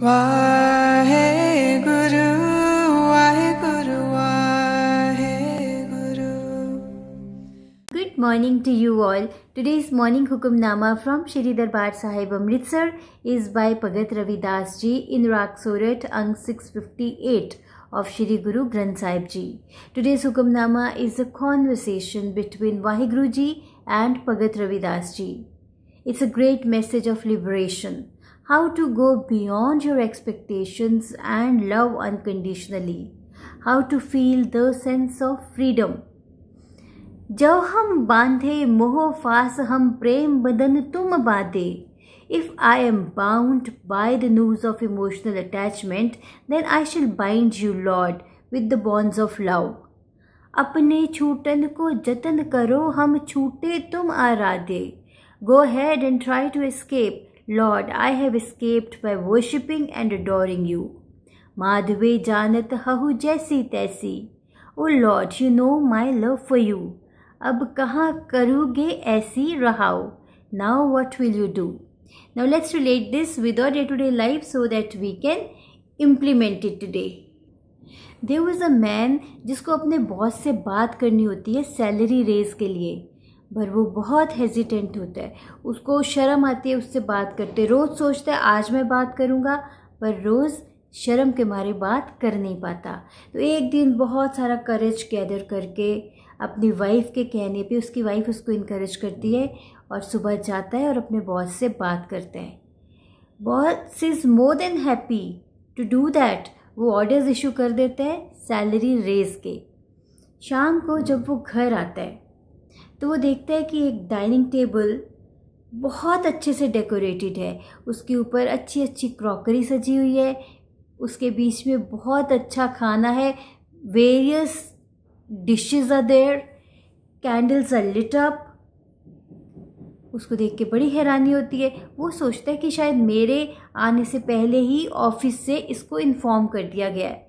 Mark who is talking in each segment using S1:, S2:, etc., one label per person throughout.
S1: Good morning to you all. Today's morning hukumnama from Shri Darbar Sahib Amritsar is by Bhagat Ravi Das ji in Rag Surat Ang 658 of Shri Guru Granth Sahib ji. Today's hukumnama is a conversation between Vaheguru ji and Bhagat Ravi Das ji. It's a great message of liberation how to go beyond your expectations and love unconditionally, how to feel the sense of freedom. जब हम बांधे मोह फास हम प्रेम बदन तुम बांधे If I am bound by the noose of emotional attachment, then I shall bind you, Lord, with the bonds of love. अपने छूटन को जतन करो हम छूटे तुम आराधे Go ahead and try to escape, lord I have escaped by worshipping and adoring you माधवे जानत हहु जैसी तैसी O lord you know my love for you अब कहाँ करोगे ऐसी रहाओ now what will you do now let's relate this with our day to day life so that we can implement it today there was a man जिसको अपने boss से बात करनी होती है सैलरी रेज के लिए पर वो बहुत हेजिटेंट होता है उसको शर्म आती है उससे बात करते रोज़ सोचता है आज मैं बात करूँगा पर रोज़ शर्म के मारे बात कर नहीं पाता तो एक दिन बहुत सारा करेज गैदर करके अपनी वाइफ के कहने पे उसकी वाइफ उसको इनक्रेज करती है और सुबह जाता है और अपने बॉस से बात करता है boss is more than happy to do that वो ऑर्डर्स इशू कर देते हैं सैलरी रेज के शाम को जब वो घर आता है तो वो देखता है कि एक डाइनिंग टेबल बहुत अच्छे से डेकोरेटेड है उसके ऊपर अच्छी अच्छी क्रॉकरी सजी हुई है उसके बीच में बहुत अच्छा खाना है various dishes are there candles are lit up उसको देख के बड़ी हैरानी होती है वो सोचता है कि शायद मेरे आने से पहले ही ऑफिस से इसको इन्फॉर्म कर दिया गया है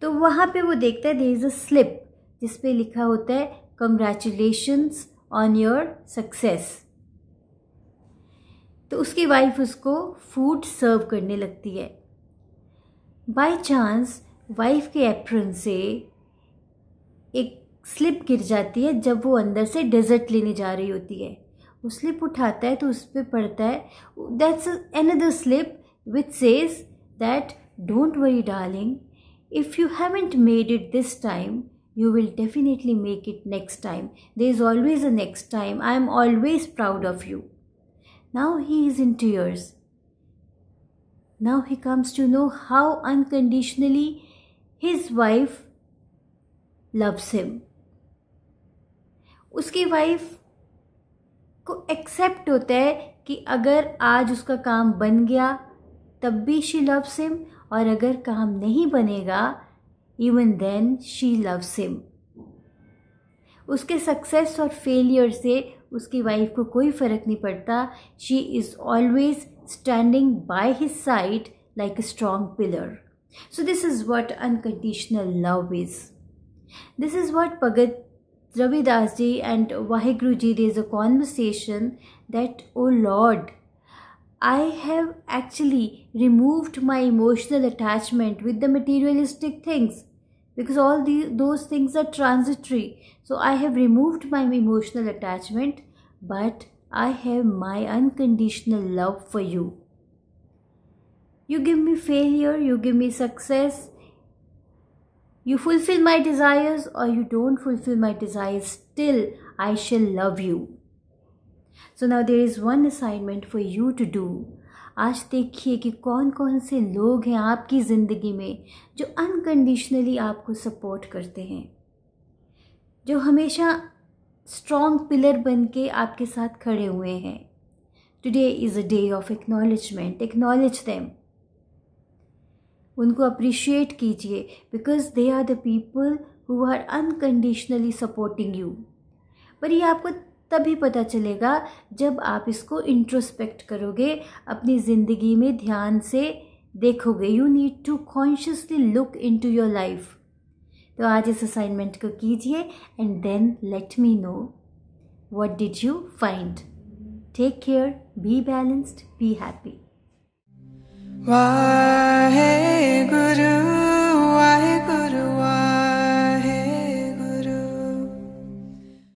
S1: तो वहाँ पे वो देखता है देर इज़ अ स्लिप जिस पे लिखा होता है कंग्रेचुलेशन्स ऑन योर सक्सेस तो उसकी वाइफ उसको फूड सर्व करने लगती है बाय चांस वाइफ के एप्रन से एक स्लिप गिर जाती है जब वो अंदर से डेजर्ट लेने जा रही होती है वो स्लिप उठाता है तो उस पर पड़ता है that's another slip which says that don't worry darling if you haven't made it this time you will definitely make it next time. There is always a next time. I am always proud of you. Now he is in tears. Now he comes to know how unconditionally his wife loves him. uski wife को accept होता है कि अगर आज उसका काम बन गया तब भी शी लव्स हिम और अगर काम नहीं बनेगा even then she loves him उसके सक्सेस और फेलियर से उसकी वाइफ को कोई फ़र्क नहीं पड़ता she is always standing by his side like a strong pillar so this is what unconditional love is this is what Bhagat Ravidas ji and Vaheguru ji raise a conversation that, oh Lord, I have actually removed my emotional attachment with the materialistic things because all the, those things are transitory. So I have removed my emotional attachment, but I have my unconditional love for you. You give me failure, you give me success, you fulfill my desires or you don't fulfill my desires, still I shall love you. So now there is one assignment for you to do आज देखिए कि कौन कौन से लोग हैं आपकी ज़िंदगी में जो अनकंडीशनली आपको सपोर्ट करते हैं जो हमेशा स्ट्रॉन्ग पिलर बन के आपके साथ खड़े हुए हैं today is a day of acknowledgement acknowledge them उनको अप्रिशिएट कीजिए because they are the people who are unconditionally supporting you पर ये आपको तभी पता चलेगा जब आप इसको इंट्रोस्पेक्ट करोगे अपनी ज़िंदगी में ध्यान से देखोगे you need to consciously look into your life तो आज इस असाइनमेंट को कीजिए and then let me know what did you find take care be balanced be happy वाहे गुरु